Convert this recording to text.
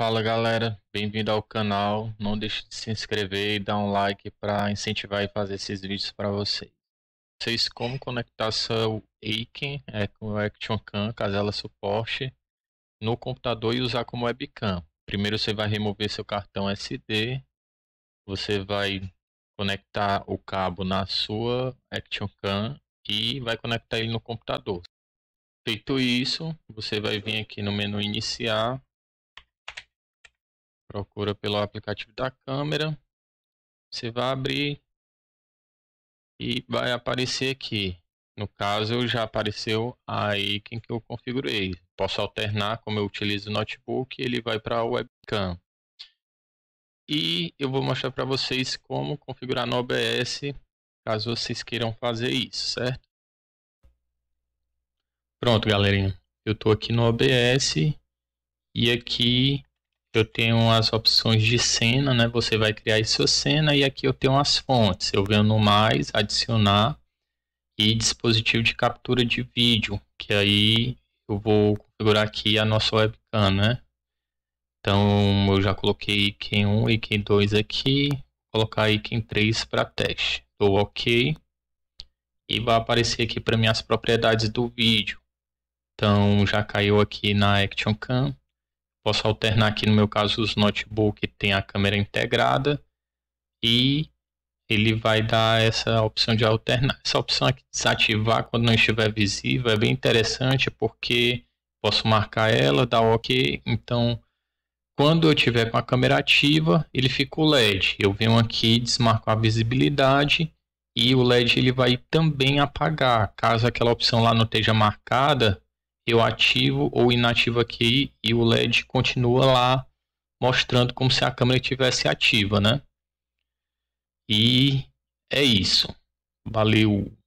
Fala galera, bem-vindo ao canal. Não deixe de se inscrever e dar um like para incentivar e fazer esses vídeos para vocês. Vocês como conectar seu Aiken é, com o ActionCam, caso ela suporte, no computador e usar como webcam. Primeiro você vai remover seu cartão SD, você vai conectar o cabo na sua ActionCam e vai conectar ele no computador. Feito isso, você vai vir aqui no menu iniciar Procura pelo aplicativo da câmera. Você vai abrir e vai aparecer aqui. No caso, já apareceu a icon que eu configurei. Posso alternar como eu utilizo o notebook, ele vai para a webcam. E eu vou mostrar para vocês como configurar no OBS, caso vocês queiram fazer isso, certo? Pronto, galerinha. Eu estou aqui no OBS e aqui eu tenho as opções de cena, né? Você vai criar sua cena e aqui eu tenho as fontes. Eu venho no mais, adicionar e dispositivo de captura de vídeo, que aí eu vou configurar aqui a nossa webcam, né? Então eu já coloquei quem 1 e quem 2 aqui, vou colocar quem 3 para teste. Dou OK e vai aparecer aqui para mim as propriedades do vídeo. Então já caiu aqui na Action Cam Posso alternar aqui, no meu caso, os notebook tem a câmera integrada e ele vai dar essa opção de alternar. Essa opção aqui desativar quando não estiver visível é bem interessante porque posso marcar ela, dar OK. Então, quando eu tiver com a câmera ativa, ele fica o LED. Eu venho aqui, desmarco a visibilidade e o LED ele vai também apagar. Caso aquela opção lá não esteja marcada, eu ativo ou inativo aqui e o LED continua lá mostrando como se a câmera estivesse ativa, né? E é isso. Valeu!